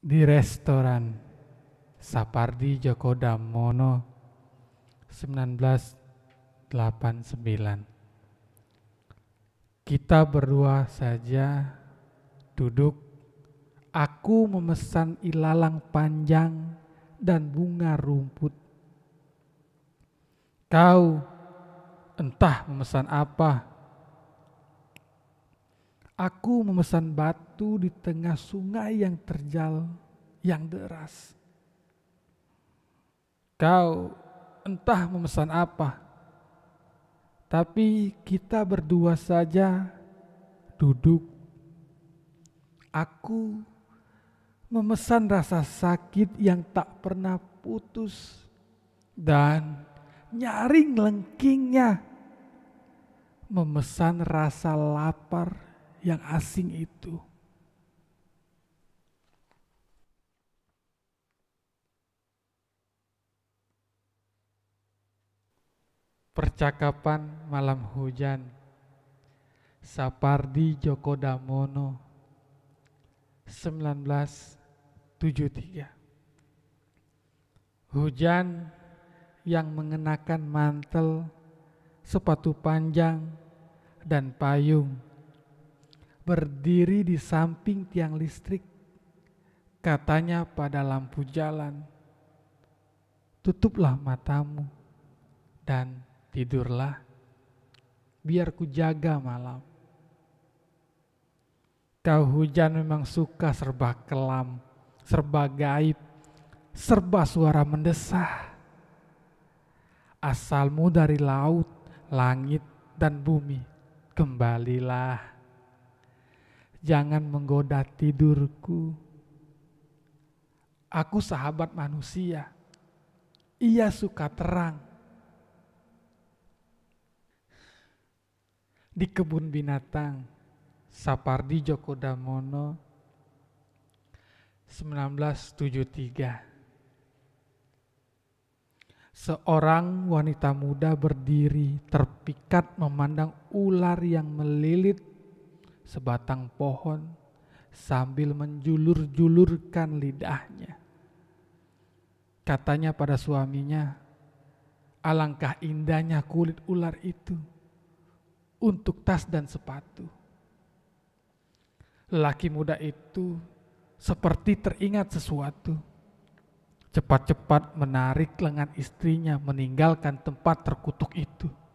di restoran Sapardi Djoko Damono 1989. Kita berdua saja duduk. Aku memesan ilalang panjang dan bunga rumput. Kau entah memesan apa Aku memesan batu di tengah sungai yang terjal, yang deras. Kau entah memesan apa, tapi kita berdua saja duduk. Aku memesan rasa sakit yang tak pernah putus dan nyaring lengkingnya memesan rasa lapar yang asing itu. Percakapan malam hujan Sapardi Djoko Damono 1973 Hujan yang mengenakan mantel, sepatu panjang, dan payung berdiri di samping tiang listrik. Katanya pada lampu jalan, tutuplah matamu dan tidurlah, biar ku jaga malam. Kau hujan memang suka serba kelam, serba gaib, serba suara mendesah. Asalmu dari laut, langit, dan bumi, kembalilah jangan menggoda tidurku. Aku sahabat manusia, ia suka terang. Di kebun binatang, Sapardi Djoko Damono, 1973 seorang wanita muda berdiri terpikat memandang ular yang melilit sebatang pohon sambil menjulur-julurkan lidahnya. Katanya pada suaminya, alangkah indahnya kulit ular itu untuk tas dan sepatu. Lelaki muda itu seperti teringat sesuatu. Cepat-cepat menarik lengan istrinya meninggalkan tempat terkutuk itu.